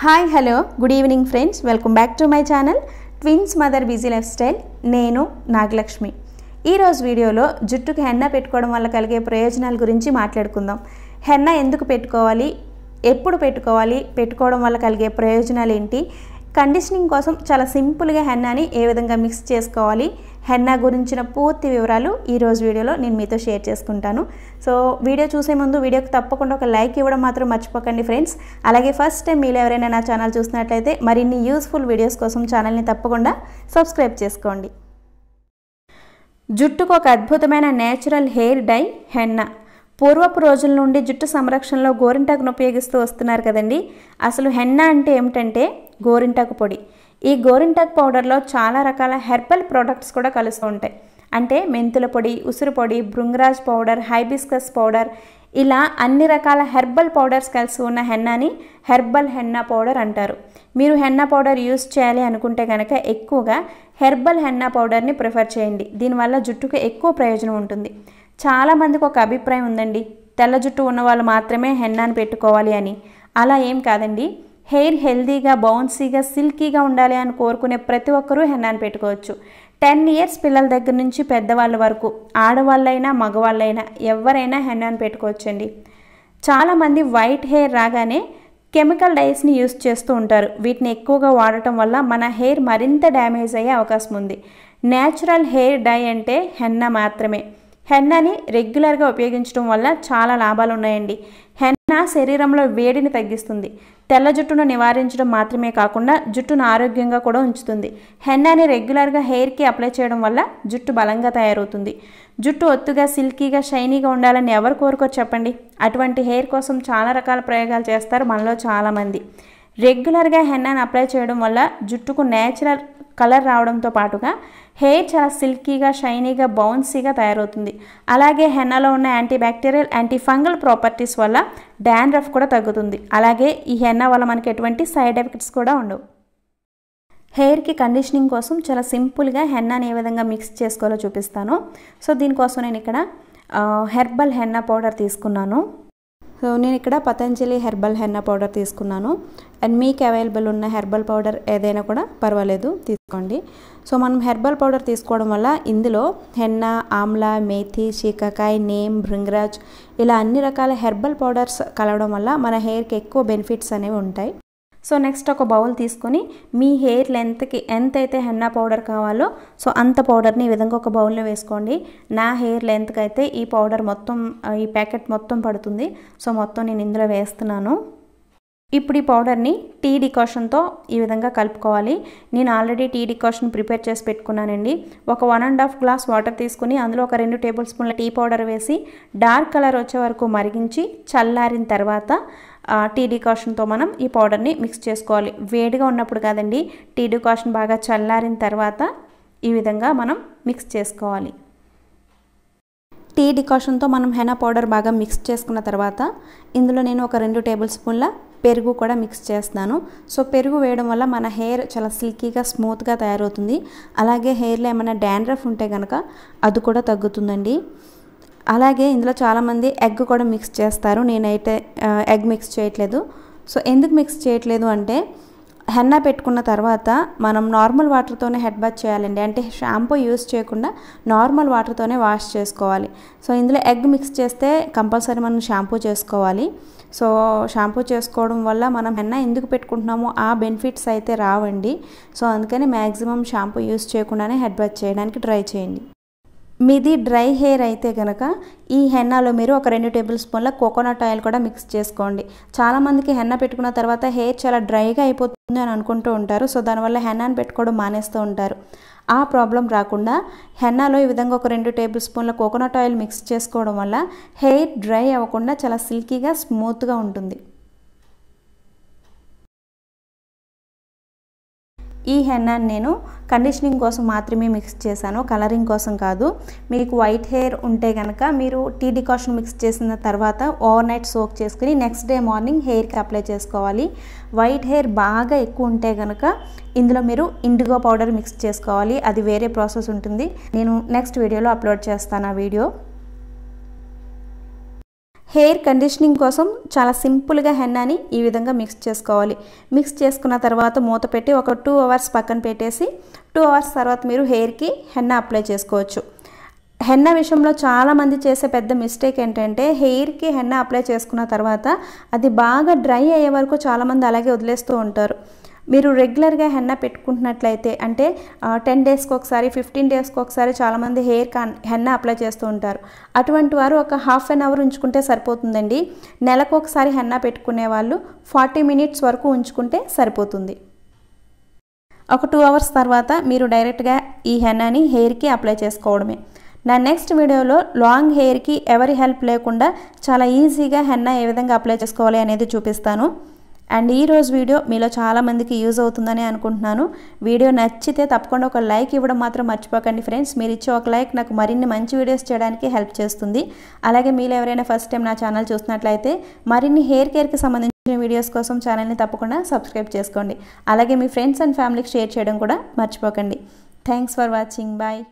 hi hello good evening friends welcome back to my channel twins mother busy lifestyle నేను నాగలక్ష్మి ఈరోజు వీడియోలో జుట్టుకు henna పెట్టుకోవడం వల్ల కలిగే ప్రయోజనాల గురించి మాట్లాడుకుందాం హెన్న ఎందుకు పెట్టుకోవాలి ఎప్పుడు పెట్టుకోవాలి పెట్టుకోవడం వల్ల కలిగే ప్రయోజనాలు ఏంటి కండిషనింగ్ కోసం చాలా సింపుల్గా హెన్నాని ఏ విధంగా మిక్స్ చేసుకోవాలి హెన్నా గురించిన పూర్తి వివరాలు ఈరోజు వీడియోలో నేను మీతో షేర్ చేసుకుంటాను సో వీడియో చూసే ముందు వీడియోకి తప్పకుండా ఒక లైక్ ఇవ్వడం మాత్రం మర్చిపోకండి ఫ్రెండ్స్ అలాగే ఫస్ట్ టైం మీరు ఎవరైనా నా ఛానల్ చూసినట్లయితే మరిన్ని యూస్ఫుల్ వీడియోస్ కోసం ఛానల్ని తప్పకుండా సబ్స్క్రైబ్ చేసుకోండి జుట్టుకు ఒక అద్భుతమైన నేచురల్ హెయిర్ డై హెన్నా పూర్వపు రోజుల నుండి జుట్టు సంరక్షణలో గోరింటాకును ఉపయోగిస్తూ వస్తున్నారు కదండి అసలు హెన్నా అంటే ఏమిటంటే గోరింటాకు పొడి ఈ గోరింటాకు పౌడర్లో చాలా రకాల హెర్బల్ ప్రోడక్ట్స్ కూడా కలుస్తూ ఉంటాయి అంటే మెంతుల పొడి ఉసురు పొడి భృంగరాజ్ పౌడర్ హైబిస్కస్ పౌడర్ ఇలా అన్ని రకాల హెర్బల్ పౌడర్స్ కలిసి ఉన్న హెన్నాని హెర్బల్ హెన్నా పౌడర్ అంటారు మీరు హెన్నా పౌడర్ యూస్ చేయాలి అనుకుంటే కనుక ఎక్కువగా హెర్బల్ హెన్నా పౌడర్ని ప్రిఫర్ చేయండి దీనివల్ల జుట్టుకు ఎక్కువ ప్రయోజనం ఉంటుంది చాలామందికి ఒక అభిప్రాయం ఉందండి తెల్ల జుట్టు ఉన్న వాళ్ళు మాత్రమే హెన్నాను పెట్టుకోవాలి అని అలా ఏం కాదండి హెయిర్ హెల్దీగా బౌన్సీగా సిల్కీగా ఉండాలి అని కోరుకునే ప్రతి ఒక్కరూ హెన్నాను పెట్టుకోవచ్చు టెన్ ఇయర్స్ పిల్లల దగ్గర నుంచి పెద్దవాళ్ళ వరకు ఆడవాళ్ళైనా మగవాళ్ళైనా ఎవరైనా హెన్నాను పెట్టుకోవచ్చండి చాలామంది వైట్ హెయిర్ రాగానే కెమికల్ డైస్ని యూస్ చేస్తూ ఉంటారు వీటిని ఎక్కువగా వాడటం వల్ల మన హెయిర్ మరింత డ్యామేజ్ అయ్యే అవకాశం ఉంది న్యాచురల్ హెయిర్ డై అంటే హెన్న మాత్రమే హెన్నని రెగ్యులర్గా ఉపయోగించడం వల్ల చాలా లాభాలు ఉన్నాయండి హెన్న తేనె శరీరంలో వేడిని తగ్గిస్తుంది తెల్ల జుట్టును నివారించడం మాత్రమే కాకుండా జుట్టును ఆరోగ్యంగా కూడా ఉంచుతుంది హెన్నాని రెగ్యులర్గా హెయిర్కి అప్లై చేయడం వల్ల జుట్టు బలంగా తయారవుతుంది జుట్టు ఒత్తుగా సిల్కీగా షైనీగా ఉండాలని ఎవరు కోరుకోరు చెప్పండి అటువంటి హెయిర్ కోసం చాలా రకాల ప్రయోగాలు చేస్తారు మనలో చాలామంది రెగ్యులర్గా హెన్నాని అప్లై చేయడం వల్ల జుట్టుకు నేచురల్ కలర్ రావడంతో పాటుగా హెయిర్ చాలా సిల్కీగా షైనీగా బౌన్సీగా తయారవుతుంది అలాగే హెన్నాలో ఉన్న anti bacterial anti fungal properties వల్ల రఫ్ కూడా తగ్గుతుంది అలాగే ఈ హెన్నా వల్ల మనకి ఎటువంటి సైడ్ ఎఫెక్ట్స్ కూడా ఉండవు హెయిర్కి కండిషనింగ్ కోసం చాలా సింపుల్గా హెన్నాని ఏ విధంగా మిక్స్ చేసుకోవాలో చూపిస్తాను సో దీనికోసం నేను ఇక్కడ హెర్బల్ హెన్నా పౌడర్ తీసుకున్నాను సో నేను ఇక్కడ పతంజలి హెర్బల్ హెన్న పౌడర్ తీసుకున్నాను అండ్ మీకు అవైలబుల్ ఉన్న హెర్బల్ పౌడర్ ఏదైనా కూడా పర్వాలేదు తీసుకోండి సో మనం హెర్బల్ పౌడర్ తీసుకోవడం వల్ల ఇందులో హెన్న ఆమ్లా మేథి చీకకాయ నేమ్ భృంగరాజ్ ఇలా అన్ని రకాల హెర్బల్ పౌడర్స్ కలవడం వల్ల మన హెయిర్కి ఎక్కువ బెనిఫిట్స్ అనేవి ఉంటాయి సో నెక్స్ట్ ఒక బౌల్ తీసుకొని మీ హెయిర్ లెంత్కి ఎంత అయితే హెన్నా పౌడర్ కావాలో సో అంత పౌడర్ని ఈ విధంగా ఒక బౌల్లో వేసుకోండి నా హెయిర్ లెంత్కి అయితే ఈ పౌడర్ మొత్తం ఈ ప్యాకెట్ మొత్తం పడుతుంది సో మొత్తం నేను ఇందులో వేస్తున్నాను ఇప్పుడు ఈ పౌడర్ని టీ డికాషన్తో ఈ విధంగా కలుపుకోవాలి నేను ఆల్రెడీ టీ డికాషన్ ప్రిపేర్ చేసి పెట్టుకున్నానండి ఒక one and half glass water తీసుకుని అందులో ఒక రెండు టేబుల్ స్పూన్ల టీ పౌడర్ వేసి డార్క్ కలర్ వచ్చే వరకు మరిగించి చల్లారిన తర్వాత టీ డికాషన్తో మనం ఈ పౌడర్ని మిక్స్ చేసుకోవాలి వేడిగా ఉన్నప్పుడు కాదండి టీ డికాషన్ బాగా చల్లారిన తర్వాత ఈ విధంగా మనం మిక్స్ చేసుకోవాలి టీ డికాషన్తో మనం హెనా పౌడర్ బాగా మిక్స్ చేసుకున్న తర్వాత ఇందులో నేను ఒక రెండు టేబుల్ స్పూన్ల పెరుగు కూడా మిక్స్ చేస్తాను సో పెరుగు వేయడం వల్ల మన హెయిర్ చాలా సిల్కీగా స్మూత్గా తయారవుతుంది అలాగే హెయిర్లో ఏమైనా డాండ్రఫ్ ఉంటే కనుక అది కూడా తగ్గుతుందండి అలాగే ఇందులో చాలామంది ఎగ్ కూడా మిక్స్ చేస్తారు నేనైతే ఎగ్ మిక్స్ చేయట్లేదు సో ఎందుకు మిక్స్ చేయట్లేదు అంటే హెన్నా పెట్టుకున్న తర్వాత మనం నార్మల్ వాటర్తోనే హెడ్ బాత్ చేయాలండి అంటే షాంపూ యూస్ చేయకుండా నార్మల్ వాటర్తోనే వాష్ చేసుకోవాలి సో ఇందులో ఎగ్ మిక్స్ చేస్తే కంపల్సరీ మనం షాంపూ చేసుకోవాలి సో షాంపూ చేసుకోవడం వల్ల మనం హెన్నా ఎందుకు పెట్టుకుంటున్నామో ఆ బెనిఫిట్స్ అయితే రావండి సో అందుకని మ్యాక్సిమం షాంపూ యూస్ చేయకుండానే హెడ్ బాత్ చేయడానికి ట్రై చేయండి మీది డ్రై హెయిర్ అయితే కనుక ఈ హెన్నాలో మీరు ఒక రెండు టేబుల్ స్పూన్ల కోకోనట్ ఆయిల్ కూడా మిక్స్ చేసుకోండి చాలామందికి హెన్న పెట్టుకున్న తర్వాత హెయిర్ చాలా డ్రైగా అయిపోతుంది అని అనుకుంటూ ఉంటారు సో దానివల్ల హెన్నాను పెట్టుకోవడం మానేస్తూ ఉంటారు ఆ ప్రాబ్లం రాకుండా హెన్నాలో ఈ విధంగా ఒక రెండు టేబుల్ స్పూన్ల కోకోనట్ ఆయిల్ మిక్స్ చేసుకోవడం వల్ల హెయిర్ డ్రై అవ్వకుండా చాలా సిల్కీగా స్మూత్గా ఉంటుంది ఈ హెన్నాను నేను కండిషనింగ్ కోసం మాత్రమే మిక్స్ చేశాను కలరింగ్ కోసం కాదు మీకు వైట్ హెయిర్ ఉంటే కనుక మీరు టీ డికాషన్ మిక్స్ చేసిన తర్వాత ఓవర్ నైట్ సోక్ చేసుకుని నెక్స్ట్ డే మార్నింగ్ హెయిర్కి అప్లై చేసుకోవాలి వైట్ హెయిర్ బాగా ఎక్కువ ఉంటే కనుక ఇందులో మీరు ఇండిగో పౌడర్ మిక్స్ చేసుకోవాలి అది వేరే ప్రాసెస్ ఉంటుంది నేను నెక్స్ట్ వీడియోలో అప్లోడ్ చేస్తాను ఆ వీడియో హెయిర్ కండిషనింగ్ కోసం చాలా సింపుల్గా హెన్నాని ఈ విధంగా మిక్స్ చేసుకోవాలి మిక్స్ చేసుకున్న తర్వాత మూత పెట్టి ఒక టూ అవర్స్ పక్కన పెట్టేసి టూ అవర్స్ తర్వాత మీరు హెయిర్కి హెన్నా అప్లై చేసుకోవచ్చు హెన్న విషయంలో చాలామంది చేసే పెద్ద మిస్టేక్ ఏంటంటే హెయిర్కి హెన్న అప్లై చేసుకున్న తర్వాత అది బాగా డ్రై అయ్యే వరకు చాలామంది అలాగే వదిలేస్తూ ఉంటారు మీరు రెగ్యులర్గా హెన్న పెట్టుకుంటున్నట్లయితే అంటే టెన్ డేస్కి ఒకసారి ఫిఫ్టీన్ డేస్కి ఒకసారి చాలామంది హెయిర్ కాన్ హెన్న అప్లై చేస్తూ ఉంటారు అటువంటి వారు ఒక హాఫ్ అన్ అవర్ ఉంచుకుంటే సరిపోతుందండి నెలకు ఒకసారి హెన్న పెట్టుకునే వాళ్ళు ఫార్టీ మినిట్స్ వరకు ఉంచుకుంటే సరిపోతుంది ఒక టూ అవర్స్ తర్వాత మీరు డైరెక్ట్గా ఈ హెన్నాని హెయిర్కి అప్లై చేసుకోవడమే నా నెక్స్ట్ వీడియోలో లాంగ్ హెయిర్కి ఎవరి హెల్ప్ లేకుండా చాలా ఈజీగా హెన్నా ఏ విధంగా అప్లై చేసుకోవాలి అనేది చూపిస్తాను అండ్ ఈరోజు వీడియో మీలో చాలామందికి యూజ్ అవుతుందని అనుకుంటున్నాను వీడియో నచ్చితే తప్పకుండా ఒక లైక్ ఇవ్వడం మాత్రం మర్చిపోకండి ఫ్రెండ్స్ మీరు ఇచ్చే ఒక లైక్ నాకు మరిన్ని మంచి వీడియోస్ చేయడానికి హెల్ప్ చేస్తుంది అలాగే మీరు ఎవరైనా ఫస్ట్ టైం నా ఛానల్ చూసినట్లయితే మరిన్ని హెయిర్ కేర్కి సంబంధించిన వీడియోస్ కోసం ఛానల్ని తప్పకుండా సబ్స్క్రైబ్ చేసుకోండి అలాగే మీ ఫ్రెండ్స్ అండ్ ఫ్యామిలీకి షేర్ చేయడం కూడా మర్చిపోకండి థ్యాంక్స్ ఫర్ వాచింగ్ బాయ్